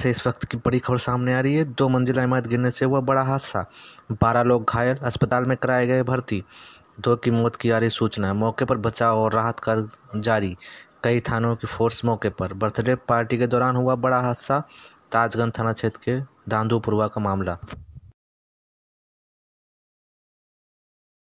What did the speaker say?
से इस वक्त की बड़ी खबर सामने आ रही है दो मंजिला इमारत गिरने से हुआ बड़ा हादसा बारह लोग घायल अस्पताल में कराए गए भर्ती दो की मौत की आ रही सूचना मौके पर बचाव और राहत कार्य जारी कई थानों की फोर्स मौके पर बर्थडे पार्टी के दौरान हुआ बड़ा हादसा ताजगंज थाना क्षेत्र के दांदूपुरवा का मामला